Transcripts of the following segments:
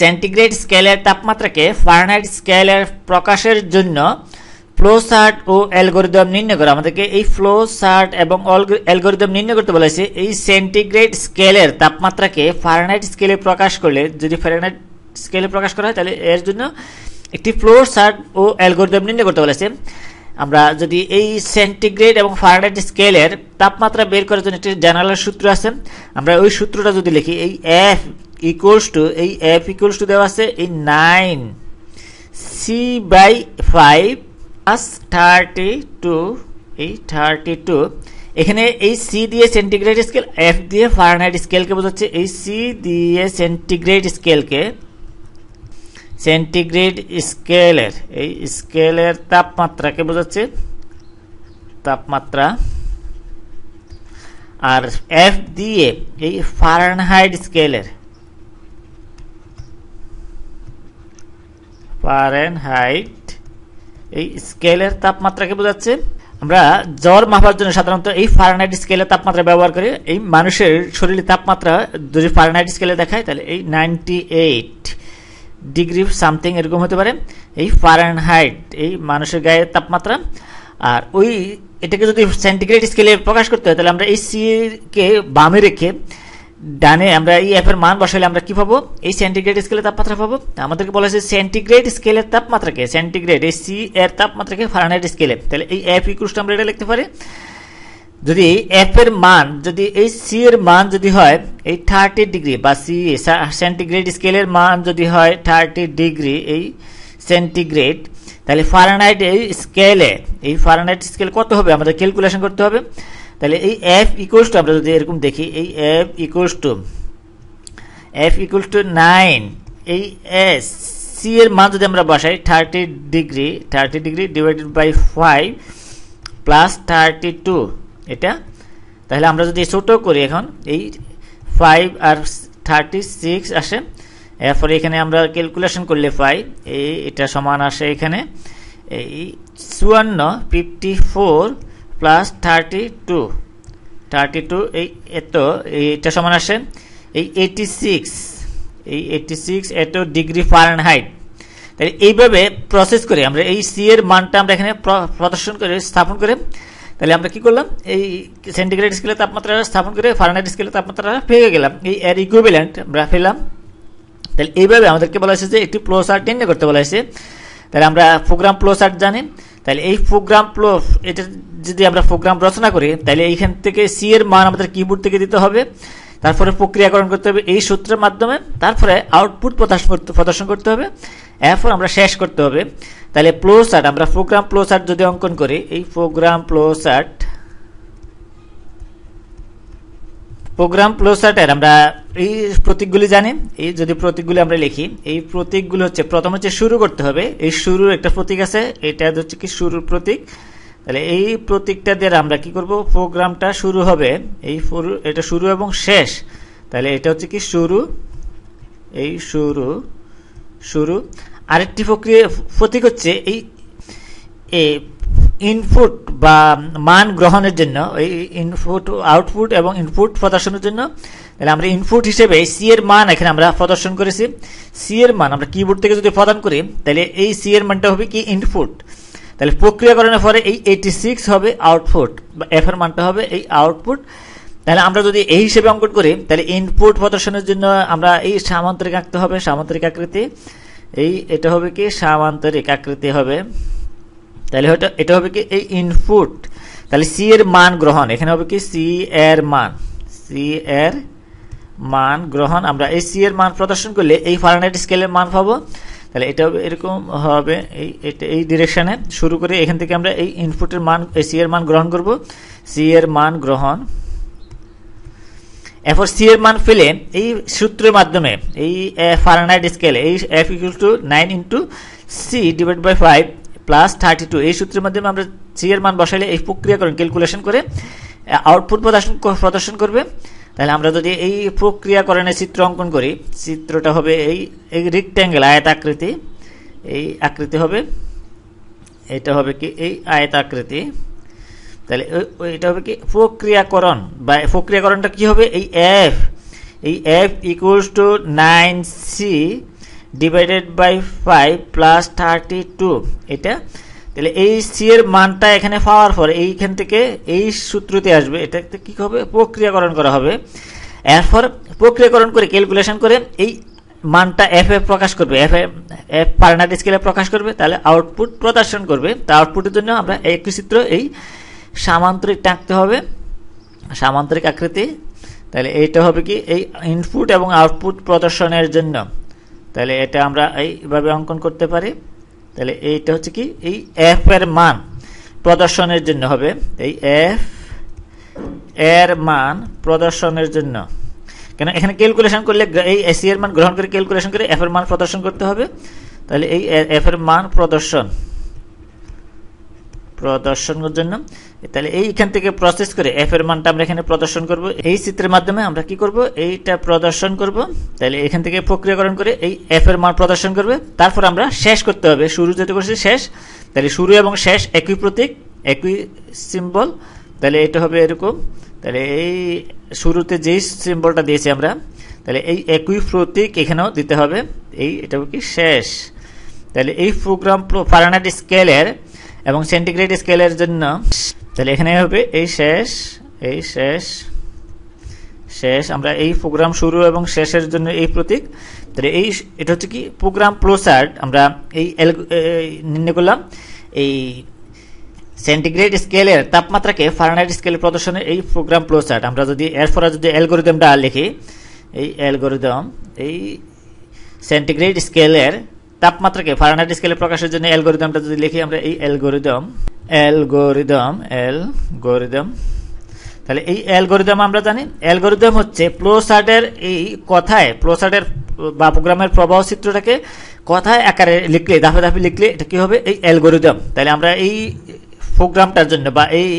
centigrade স্কেলের তাপমাত্রাকে ফার্নাইট স্কেলের প্রকাশের জন্য ফ্লো সার্ট ও অ্যালগোরিদম নির্ণয় করা আমাদেরকে এই ফ্লো সার্ট এবং অ্যালগোরিদম নির্ণয় করতে বলেছে এই সেন্টিগ্রেড স্কেলের তাপমাত্রাকে ফার্নাইট স্কেলে প্রকাশ করলে যদি ফারেনহাইট স্কেলে প্রকাশ করা হয় তাহলে এর জন্য একটি ফ্লো সার্ট ও অ্যালগোরিদম নির্ণয় করতে বলেছে আমরা যদি এই সেন্টিগ্রেড এবং ফারেনহাইট স্কেলের তাপমাত্রা বের করার জন্য একটি জেনারেল সূত্র আছে আমরা ওই সূত্রটা যদি লিখি এই এফ ইকুয়ালস টু এই এফ ইকুয়ালস টু দেওয়া আছে এই nine C by five plus thirty two এই থার্টি টু এখানে এই সি দিয়ে সেন্টিগ্রেড স্কেল এফ দিয়ে ফারেনহাইট স্কেলকে বোঝাচ্ছে এই সি দিয়ে সেন্টিগ্রেড স্কেলকে সেন্টিগ্রেড স্কেলের এই স্কেলের তাপমাত্রাকে বোঝাচ্ছে তাপমাত্রা আর এফ দিয়ে এই ফারেনহাইট স্কেলের ফারেনহাইট এই স্কেলের তাপমাত্রাকে বোঝাচ্ছে আমরা জ্বর মাপার জন্য সাধারণত এই ফারেনহাইট স্কেলের তাপমাত্রা ব্যবহার করি এই মানুষের শরীরের তাপমাত্রা যদি ফারেনহাইট স্কেলে দেখায় তাহলে এই নাইনটি এইট ডিগ্রি সামথিং এরকম হতে পারে এই ফারেনহাইট এই মানুষের গায়ের তাপমাত্রা আর ওই এটাকে যদি সেন্টিগ্রেড স্কেলে প্রকাশ করতে হয় তাহলে আমরা এই সিকে বামে রেখে ডানে আমরা এই অ্যাপের মান বসাইলে আমরা কী পাবো এই সেন্টিগ্রেড স্কেলে তাপমাত্রা পাবো আমাদেরকে বলা হয়েছে সেন্টিগ্রেড স্কেলের তাপমাত্রাকে সেন্টিগ্রেড এই সি এর তাপমাত্রাকে হাইট স্কেলে তাহলে এই অ্যাপ ইকুসটা আমরা এটা লিখতে পারি যদি এফ এর মান যদি এই সি এর মান যদি হয় এই থার্টি ডিগ্রি বা সি সেন্টিগ্রেড স্কেলের মান যদি হয় থার্টি ডিগ্রি এই সেন্টিগ্রেড তাহলে ফারেনহাইট এই স্কেলে এই ফারেনহাইট স্কেল কত হবে আমাদের ক্যালকুলেশন করতে হবে তাহলে এই এফ ইকুয়ালস টু আমরা যদি এরকম দেখি এই F equals to F equals to nine এই এস সি এর মান যদি আমরা বসাই thirty degree thirty degree divided by five plus thirty two এটা তাহলে আমরা যদি ছোট করি এখন এই ফাইভ আর থার্টি সিক্স আসে এরপরে এখানে আমরা ক্যালকুলেশন করলে পাই এই এটা সমান আসে এখানে এই চুয়ান্ন fifty four plus thirty two thirty two এই এত এইটা সমান আসে এই এইটি সিক্স এই এইটি সিক্স এত ডিগ্রি ফারেনহাইট তাহলে এইভাবে প্রসেস করে আমরা এই সি এর মানটা আমরা এখানে প্রদর্শন করে স্থাপন করে তাহলে আমরা কি করলাম এই সেন্টিগ্রেড স্কেলে তাপমাত্রা স্থাপন করে ফারেনহাইট স্কেলে তাপমাত্রা পেয়ে গেলাম এই এর ইকুইভ্যালেন্ট আমরা পেলাম তাহলে এইভাবে আমাদেরকে বলা হয়েছে যে একটি প্লো চার্ট নির্ণয় করতে বলা হয়েছে তাহলে আমরা প্রোগ্রাম প্লো চার্ট জানি তাহলে এই প্রোগ্রাম প্লো এটা যদি আমরা প্রোগ্রাম রচনা করি তাহলে এইখান থেকে সি এর মান আমাদের কিবোর্ড থেকে দিতে হবে তারপরে প্রক্রিয়াকরণ করতে হবে এই সূত্রের মাধ্যমে তারপরে আউটপুট প্রদর্শন করতে হবে এরপর আমরা শেষ করতে হবে তাহলে প্লো চার্ট আমরা প্রোগ্রাম প্লো চার্ট যদি অঙ্কন করি এই program flow chart program flow চার্টের আমরা এই প্রতীকগুলি জানি এই যদি প্রতীকগুলি আমরা লিখি এই প্রতীকগুলো হচ্ছে প্রথম হচ্ছে শুরু করতে হবে এই শুরুর একটা প্রতীক আছে এটা হচ্ছে কি শুরুর প্রতীক তাহলে এই প্রতীকটা দিয়ে আমরা কি করব প্রোগ্রামটা শুরু হবে এই এটা শুরু এবং শেষ তাহলে এটা হচ্ছে কি শুরু এই শুরু শুরু আরেকটি প্রক্রিয়া প্রতীক হচ্ছে এই ইনপুট বা মান গ্রহণের জন্য এই ইনপুট আউটপুট এবং ইনপুট প্রদর্শনের জন্য তাহলে আমরা ইনপুট হিসেবে সি এর মান এখানে আমরা প্রদর্শন করেছি সি এর মান আমরা কিবোর্ড থেকে যদি প্রদান করি তাহলে এই সি এর মানটা হবে কি ইনপুট তাহলে প্রক্রিয়াকরণের পরে এই এইটি সিক্স হবে আউটপুট বা এফ এর মানটা হবে এই আউটপুট তাহলে আমরা যদি এই হিসেবে অঙ্কন করি তাহলে ইনপুট প্রদর্শনের জন্য আমরা এই সামান্তরিক আঁকতে হবে সামান্তরিক আকৃতি এই এটা হবে কি সামান্তরিক আকৃতি হবে তাহলে হয়তো এটা হবে কি এই ইনপুট তাহলে সি এর মান গ্রহণ এখানে হবে কি সি এর মান সি এর মান গ্রহণ আমরা এই সি এর মান প্রদর্শন করলে এই ফারেনহাইট স্কেলের মান পাবো তাহলে এটা এরকম হবে এই এটা এই ডিরেকশানে শুরু করে এখান থেকে আমরা এই ইনপুটের মান সি এর মান গ্রহণ করব সি এর মান গ্রহণ এরপর সি এর মান পেলে এই সূত্রের মাধ্যমে এই ফারেনহাইট স্কেলে এই F equal to nine into C divide by five plus thirty two এই সূত্রের মাধ্যমে আমরা সি এর মান বসাইলে এই প্রক্রিয়াকরণ ক্যালকুলেশন করে আউটপুট প্রদর্শন প্রদর্শন করবে তাহলে আমরা যদি এই প্রক্রিয়াকরণে চিত্র অঙ্কন করি চিত্রটা হবে এই এই রেক্ট্যাঙ্গেল আয়ত আকৃতি এই আকৃতি হবে এটা হবে কি এই আয়ত আকৃতি তাহলে এটা হবে কি প্রক্রিয়াকরণ বা প্রক্রিয়াকরণটা কি হবে এই এফ এই F equals to nine C divided by five plus thirty two এটা তাহলে এই সি এর মানটা এখানে পাওয়ার পর এইখান থেকে এই সূত্রতে আসবে এটাতে কী হবে প্রক্রিয়াকরণ করা হবে এরপর প্রক্রিয়াকরণ করে ক্যালকুলেশন করে এই মানটা এফ এ প্রকাশ করবে এফ এফ পার্নার স্কেলে প্রকাশ করবে তাহলে আউটপুট প্রদর্শন করবে তা আউটপুটের জন্য আমরা একটি চিত্র এই সামান্তরিক টাঁকতে হবে সামান্তরিক আকৃতি তাহলে এইটা হবে কি এই ইনপুট এবং আউটপুট প্রদর্শনের জন্য তাহলে এটা আমরা এইভাবে অঙ্কন করতে পারি তাহলে এইটা হচ্ছে কি এই এফ এর মান প্রদর্শনের জন্য হবে এই এফ এর মান প্রদর্শনের জন্য কেন এখানে ক্যালকুলেশন করলে এই এসি এর মান গ্রহণ করে ক্যালকুলেশন করে এফ এর মান প্রদর্শন করতে হবে তাহলে এই এফ এর মান প্রদর্শন প্রদর্শনের জন্য তাহলে এইখান থেকে প্রসেস করে এফ এর মানটা আমরা এখানে প্রদর্শন করব এই চিত্রের মাধ্যমে আমরা কি করব এইটা প্রদর্শন করব তাহলে এখান থেকে প্রক্রিয়াকরণ করে এই এফ এর মান প্রদর্শন করবে তারপর আমরা শেষ করতে হবে শুরু যেতে করছি শেষ তাহলে শুরু এবং শেষ একই প্রতীক একই সিম্বল তাহলে এটা হবে এরকম তাহলে এই শুরুতে যেই সিম্বলটা দিয়েছি আমরা তাহলে এই একই প্রতীক এখানেও দিতে হবে এই এটা কি শেষ তাহলে এই প্রোগ্রাম ফারানাইট স্কেলের এবং সেন্টিগ্রেড স্কেলের জন্য তাহলে এখানে হবে এই শেষ এই শেষ শেষ আমরা এই প্রোগ্রাম শুরু এবং শেষের জন্য এই প্রতীক তাহলে এই এটা হচ্ছে কি প্রোগ্রাম প্রোসার্ট আমরা এই নির্ণয় করলাম এই সেন্টিগ্রেড স্কেলের তাপমাত্রাকে ফারেনহাইট স্কেলে প্রদর্শনের এই প্রোগ্রাম প্রসার্ট আমরা যদি এরপরে যদি অ্যালগোরিদমটা লিখি এই অ্যালগোরিদম এই সেন্টিগ্রেড স্কেলের তাপমাত্রাকে ফারেনহাইট স্কেলে প্রকাশের জন্য অ্যালগোরিদমটা যদি লিখি আমরা এই অ্যালগোরিদম অ্যালগোরিদম অ্যালগোরিদম তাহলে এই অ্যালগোরিদম আমরা জানি অ্যালগোরিদম হচ্ছে প্লোসার্টের এই কথায় প্লোসার্টের বা প্রোগ্রামের প্রবাহ চিত্রটাকে কথায় আকারে লিখলে ধাপে ধাপে লিখলে এটা কী হবে এই অ্যালগোরিদম তাহলে আমরা এই প্রোগ্রামটার জন্য বা এই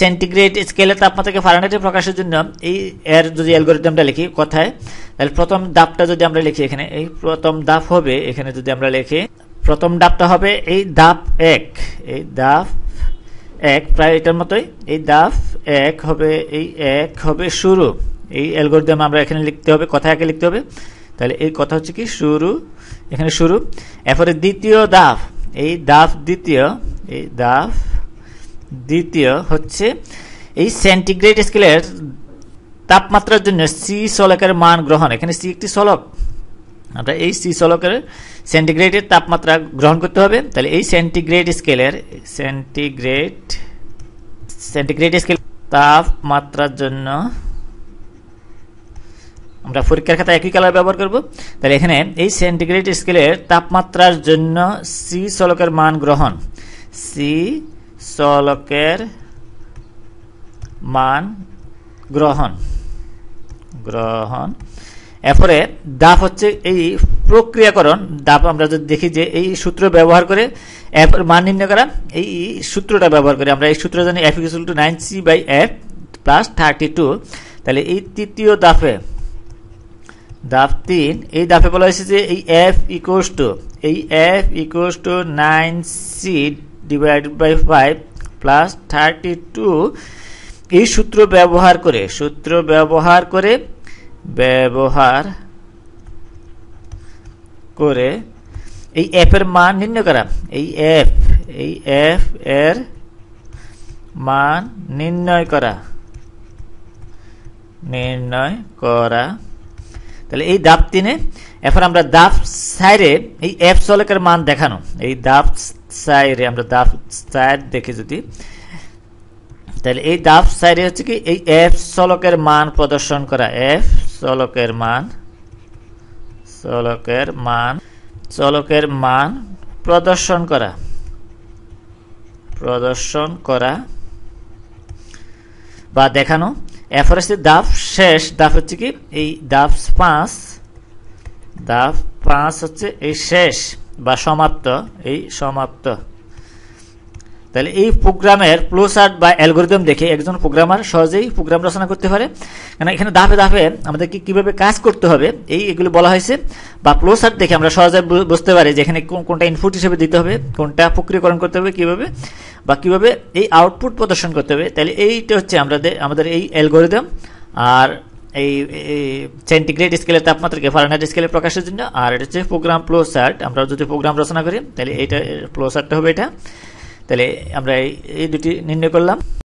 সেন্টিগ্রেড স্কেলে তাপমাত্রাকে ফারেনহাইটে প্রকাশের জন্য এই এর যদি অ্যালগোরিদমটা লিখি কোথায় তাহলে প্রথম দাপটা যদি আমরা লিখি এখানে এই প্রথম দাপ হবে এখানে যদি আমরা লিখি প্রথম দাপটা হবে এই দাপ এক এই দাপ এক প্রায় এটার মতোই এই দাপ এক হবে এই এক হবে শুরু এই অ্যালগোরিদম আমরা এখানে লিখতে হবে কথায় আগে লিখতে হবে তাহলে এই কথা হচ্ছে কি শুরু এখানে শুরু এরপরে দ্বিতীয় দাফ এই দাফ দ্বিতীয় এই দাফ দ্বিতীয় হচ্ছে এই সেন্টিগ্রেড স্কেলের তাপমাত্রার জন্য সি সলকের মান গ্রহণ এখানে সি একটি সলক আমরা এই সি সলকের সেন্টিগ্রেডের তাপমাত্রা গ্রহণ করতে হবে তাহলে এই সেন্টিগ্রেড স্কেলের সেন্টিগ্রেড সেন্টিগ্রেড স্কেল তাপমাত্রার জন্য আমরা পরীক্ষার খাতা একই কালার ব্যবহার করব তাহলে এখানে এই সেন্টিগ্রেড স্কেলের তাপমাত্রার জন্য সি সলকের মান গ্রহণ সি চলকের মান গ্রহণ গ্রহণ এরপরে দাপ হচ্ছে এই প্রক্রিয়াকরণ দাপ আমরা যদি দেখি যে এই সূত্র ব্যবহার করে এরপর মান নির্ণয় করা এই সূত্রটা ব্যবহার করে আমরা এই সূত্র জানি F equal to nine C by F plus thirty two তাহলে এই তৃতীয় দাফে দাফ তিন এই দাফে বলা হয়েছে যে এই এফ ইকুয়াল টু এই F equal to nine C divide by five plus thirty two এই সূত্র ব্যবহার করে সূত্র ব্যবহার করে ব্যবহার করে এই এফের মান নির্ণয় করা এই এফ এই এফ এর মান নির্ণয় করা নির্ণয় করা তাহলে এই দাপ তিনে এখন আমরা দাপ সাইডে এই এফ চলকের মান দেখানো এই দাপ সাইরে আমরা দাফ সাইর দেখি যদি তাহলে এই দাফ সাইরে হচ্ছে কি এই এফ সলকের মান প্রদর্শন করা এফ সলকের মান সলকের মান চলকের মান প্রদর্শন করা প্রদর্শন করা বা দেখানো এফর দাফ শেষ দাফ হচ্ছে কি এই দাফ পাঁচ দাফ পাঁচ হচ্ছে এই শেষ বা সমাপ্ত এই সমাপ্ত তাহলে এই প্রোগ্রামের প্লোসার্ট বা অ্যালগোরিদম দেখে একজন প্রোগ্রামার সহজেই প্রোগ্রাম রচনা করতে পারে কেন এখানে ধাপে ধাপে আমাদেরকে কীভাবে কাজ করতে হবে এই এগুলো বলা হয়েছে বা প্লোসার্ট দেখে আমরা সহজে বুঝতে পারি যে এখানে কোনটা ইনপুট হিসেবে দিতে হবে কোনটা প্রক্রিয়াকরণ করতে হবে কীভাবে বা কীভাবে এই আউটপুট প্রদর্শন করতে হবে তাহলে এইটা হচ্ছে আমাদের আমাদের এই অ্যালগোরিদম আর এই সেন্টিগ্রেড স্কেলের তাপমাত্রাকে ফারেনহাইট স্কেলে প্রকাশের জন্য আর এটা হচ্ছে প্রোগ্রাম প্লো সার্ট আমরা যদি প্রোগ্রাম রচনা করি তাহলে এইটা প্লো সার্টটা হবে এটা তাহলে আমরা এই দুটি নির্ণয় করলাম